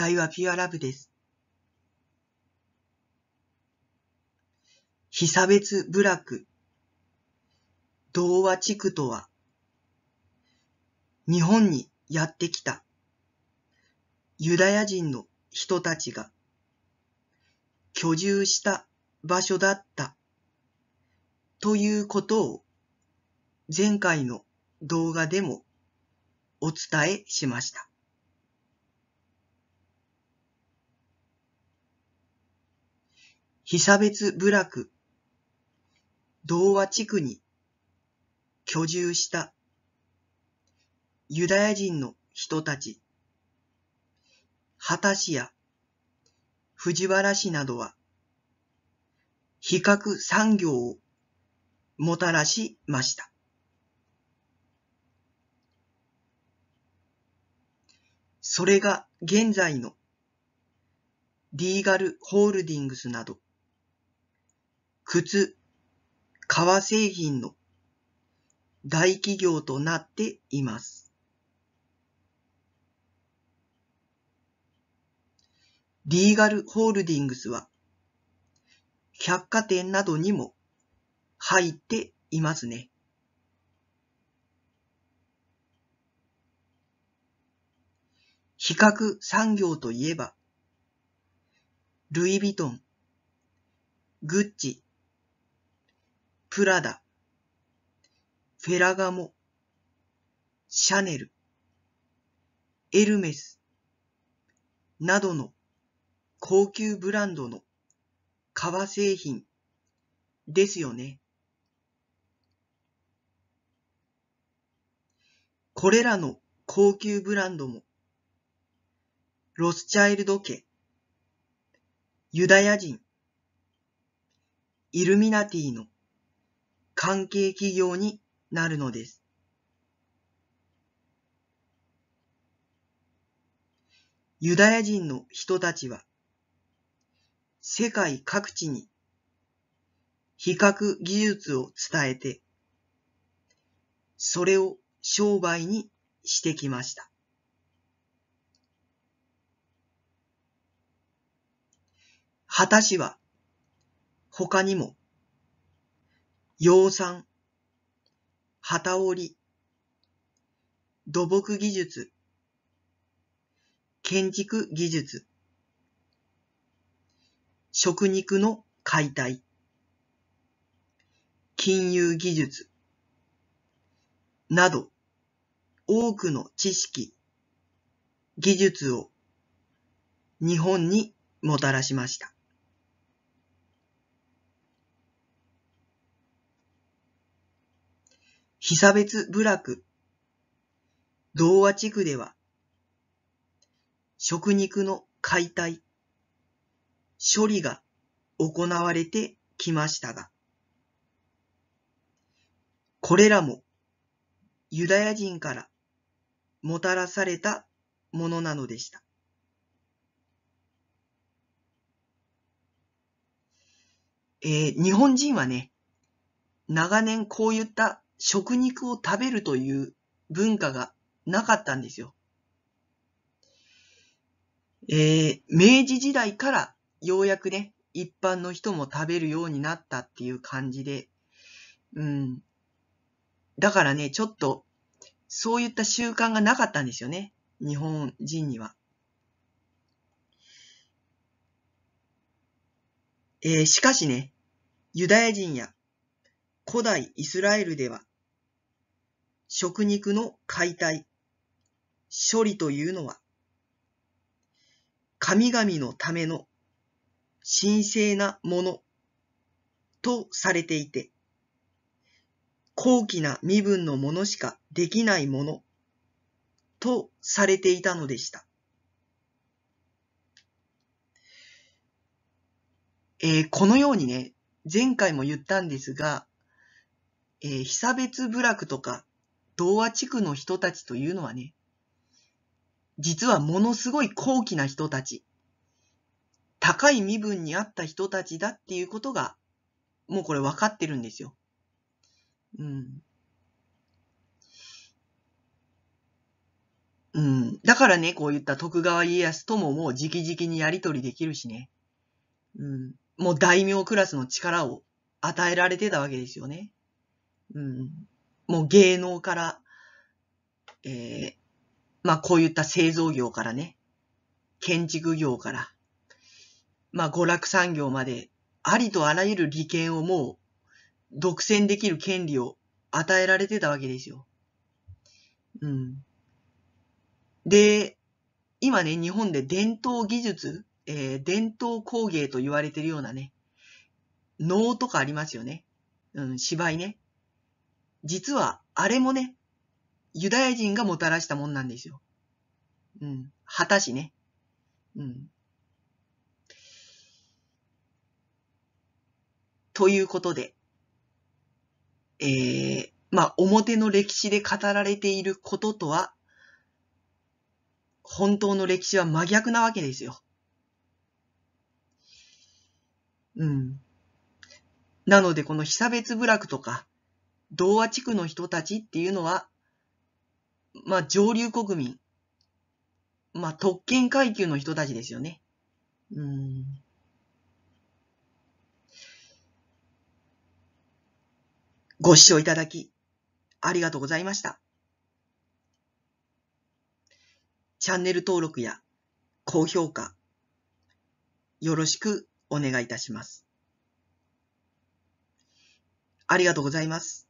題はピュアラブです。被差別部落、童話地区とは、日本にやってきたユダヤ人の人たちが居住した場所だったということを前回の動画でもお伝えしました。被差別部落、童話地区に居住したユダヤ人の人たち、畑市や藤原市などは、比較産業をもたらしました。それが現在のリーガルホールディングスなど、靴、革製品の大企業となっています。リーガルホールディングスは百貨店などにも入っていますね。比較産業といえば、ルイ・ヴィトン、グッチ、プラダ、フェラガモ、シャネル、エルメス、などの高級ブランドの革製品ですよね。これらの高級ブランドもロスチャイルド家、ユダヤ人、イルミナティの関係企業になるのです。ユダヤ人の人たちは、世界各地に比較技術を伝えて、それを商売にしてきました。果たしは他にも養蚕、旗織、土木技術、建築技術、食肉の解体、金融技術、など、多くの知識、技術を日本にもたらしました。被差別部落、童話地区では、食肉の解体、処理が行われてきましたが、これらもユダヤ人からもたらされたものなのでした。えー、日本人はね、長年こういった食肉を食べるという文化がなかったんですよ。えー、明治時代からようやくね、一般の人も食べるようになったっていう感じで、うん。だからね、ちょっと、そういった習慣がなかったんですよね。日本人には。えー、しかしね、ユダヤ人や古代イスラエルでは食肉の解体、処理というのは、神々のための神聖なものとされていて、高貴な身分のものしかできないものとされていたのでした。えー、このようにね、前回も言ったんですが、えー、被差別部落とか童話地区の人たちというのはね、実はものすごい高貴な人たち、高い身分にあった人たちだっていうことが、もうこれ分かってるんですよ。うん。うん。だからね、こういった徳川家康とももう直々にやりとりできるしね。うん。もう大名クラスの力を与えられてたわけですよね。うん。もう芸能から、えー、まあこういった製造業からね、建築業から、まあ娯楽産業まで、ありとあらゆる利権をもう独占できる権利を与えられてたわけですよ。うん。で、今ね、日本で伝統技術、えー、伝統工芸と言われてるようなね、能とかありますよね。うん、芝居ね。実はあれもね、ユダヤ人がもたらしたもんなんですよ。うん。果たしね。うん。ということで、えー、まあ、表の歴史で語られていることとは、本当の歴史は真逆なわけですよ。うん。なので、この被差別部落とか、童話地区の人たちっていうのは、まあ、上流国民。まあ、特権階級の人たちですよね。うん。ご視聴いただき、ありがとうございました。チャンネル登録や高評価、よろしくお願いいたします。ありがとうございます。